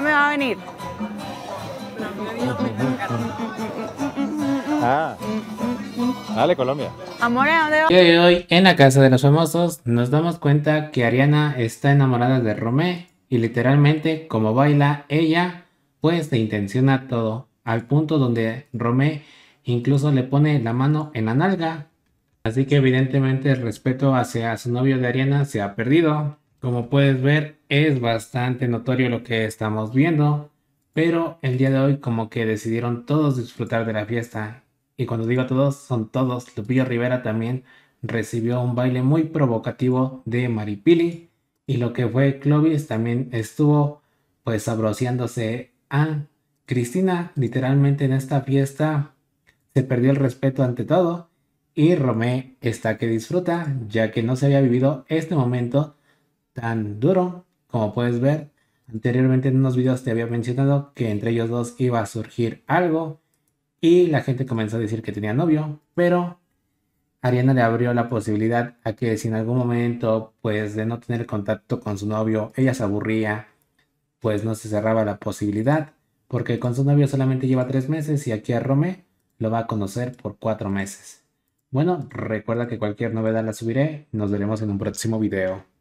me va a venir. Ah. Dale, Colombia. Amor, hoy, en la casa de los famosos, nos damos cuenta que Ariana está enamorada de Romé y literalmente, como baila ella, pues intención intenciona todo, al punto donde Romé incluso le pone la mano en la nalga. Así que evidentemente el respeto hacia su novio de Ariana se ha perdido. Como puedes ver, es bastante notorio lo que estamos viendo, pero el día de hoy como que decidieron todos disfrutar de la fiesta. Y cuando digo todos, son todos. Lupillo Rivera también recibió un baile muy provocativo de Maripili. Y lo que fue Clovis también estuvo pues abrociándose a Cristina. Literalmente en esta fiesta se perdió el respeto ante todo. Y Romé está que disfruta, ya que no se había vivido este momento tan duro. Como puedes ver, anteriormente en unos videos te había mencionado que entre ellos dos iba a surgir algo y la gente comenzó a decir que tenía novio, pero Ariana le abrió la posibilidad a que si en algún momento, pues de no tener contacto con su novio, ella se aburría, pues no se cerraba la posibilidad, porque con su novio solamente lleva tres meses y aquí a Rome lo va a conocer por cuatro meses. Bueno, recuerda que cualquier novedad la subiré, nos veremos en un próximo video.